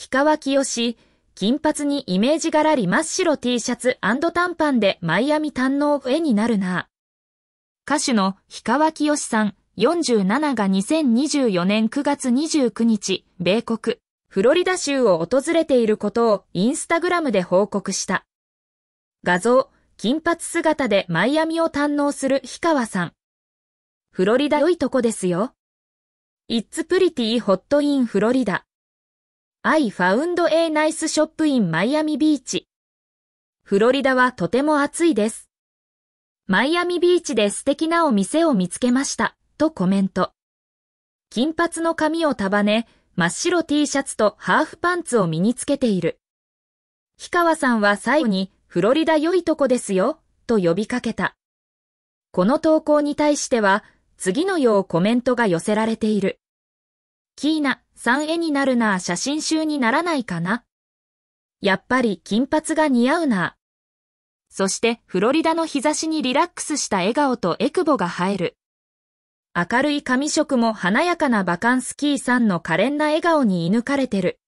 氷川きよし、金髪にイメージがらり真っ白 T シャツ短パンでマイアミ堪能絵になるな。歌手の氷川きよしさん47が2024年9月29日、米国、フロリダ州を訪れていることをインスタグラムで報告した。画像、金髪姿でマイアミを堪能する氷川さん。フロリダ良いとこですよ。It's pretty hot in Florida. I found a nice shop in Miami Beach. フロリダはとても暑いです。マイアミビーチで素敵なお店を見つけました、とコメント。金髪の髪を束ね、真っ白 T シャツとハーフパンツを身につけている。氷川さんは最後に、フロリダ良いとこですよ、と呼びかけた。この投稿に対しては、次のようコメントが寄せられている。キーナ3絵になるな写真集にならないかな。やっぱり金髪が似合うなそしてフロリダの日差しにリラックスした笑顔とエクボが映える。明るい髪色も華やかなバカンスキーさんの可憐な笑顔に射抜かれてる。